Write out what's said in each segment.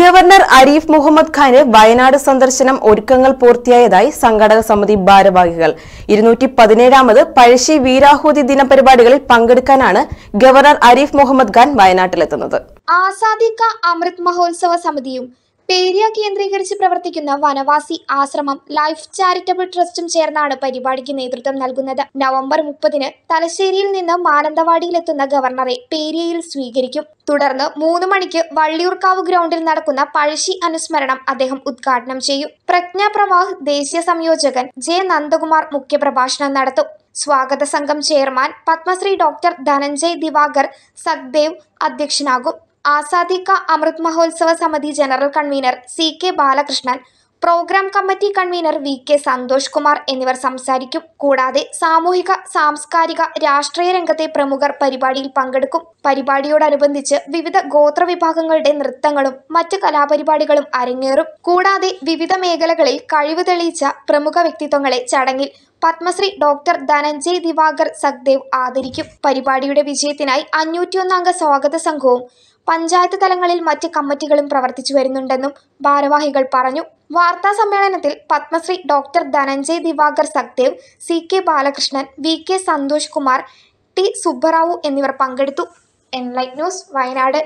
governor Arif Muhammad Khan Wayanad സന്ദർശനം ഒരുക്കങ്ങൾ പൂർത്തിയായതായി സംഘടക സമിതി ഭാരവാഹികൾ ഇരുന്നൂറ്റി പതിനേഴാമത് പഴശ്ശി വീരാഹുതി ദിന പരിപാടികളിൽ പങ്കെടുക്കാനാണ് ഗവർണർ അരീഫ് മുഹമ്മദ് ഖാൻ വയനാട്ടിലെത്തുന്നത് ആസാദിക്ക അമൃത് മഹോത്സവ സമിതിയും പേരിയ കേന്ദ്രീകരിച്ച് പ്രവർത്തിക്കുന്ന വനവാസി ആശ്രമം ലൈഫ് ചാരിറ്റബിൾ ട്രസ്റ്റും ചേർന്നാണ് പരിപാടിക്ക് നേതൃത്വം നൽകുന്നത് നവംബർ മുപ്പതിന് തലശ്ശേരിയിൽ നിന്ന് മാനന്തവാടിയിലെത്തുന്ന ഗവർണറെ പേരിയയിൽ സ്വീകരിക്കും തുടർന്ന് മൂന്ന് മണിക്ക് വള്ളിയൂർക്കാവ് ഗ്രൗണ്ടിൽ നടക്കുന്ന പഴശ്ശി അനുസ്മരണം അദ്ദേഹം ഉദ്ഘാടനം ചെയ്യും പ്രജ്ഞ പ്രവാഹ് ദേശീയ സംയോജകൻ ജെ നന്ദകുമാർ മുഖ്യപ്രഭാഷണം നടത്തും സ്വാഗത സംഘം ചെയർമാൻ പത്മശ്രീ ഡോക്ടർ ധനഞ്ജയ് ദിവാകർ സഖ്ദേവ് അധ്യക്ഷനാകും ആസാദി ക അമൃത് മഹോത്സവ സമിതി general convener C K Balakrishnan programme committee convener V K Santhosh Kumar എന്നിവർ സംസാരിക്കും കൂടാതെ സാമൂഹിക സാംസ്കാരിക രാഷ്ട്രീയ രംഗത്തെ പ്രമുഖർ പരിപാടിയിൽ പങ്കെടുക്കും പരിപാടിയോടനുബന്ധിച്ച് വിവിധ ഗോത്ര വിഭാഗങ്ങളുടെ നൃത്തങ്ങളും മറ്റ് കലാപരിപാടികളും അരങ്ങേറും കൂടാതെ വിവിധ മേഖലകളിൽ കഴിവ് തെളിയിച്ച പ്രമുഖ വ്യക്തിത്വങ്ങളെ ചടങ്ങിൽ പത്മശ്രീ ഡോക്ടർ ധനഞ്ജയ് ദിവാകർ സഖ്ദേവ് ആദരിക്കും പരിപാടിയുടെ വിജയത്തിനായി അഞ്ഞൂറ്റിയൊന്നംഗ സ്വാഗത സംഘവും പഞ്ചായത്ത് തലങ്ങളിൽ മറ്റ് കമ്മിറ്റികളും പ്രവർത്തിച്ചു വരുന്നുണ്ടെന്നും ഭാരവാഹികൾ പറഞ്ഞു വാർത്താ സമ്മേളനത്തിൽ Padmashri doctor Dhananjay Diwakar Sakhdev C K Balakrishnan V K Santhosh Kumar T Subbarao എന്നിവർ പങ്കെടുത്തു എൻലൈറ്റ് ന്യൂസ് വയനാട്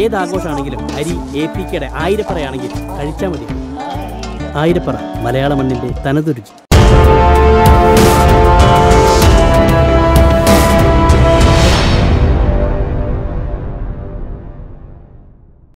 ഏത് ആഘോഷമാണെങ്കിലും അരി എ പി കെയുടെ ആയിരപ്പറയാണെങ്കിൽ കഴിച്ചാൽ മതി ആയിരപ്പറ മലയാള മണ്ണിൻ്റെ തനതുരുചി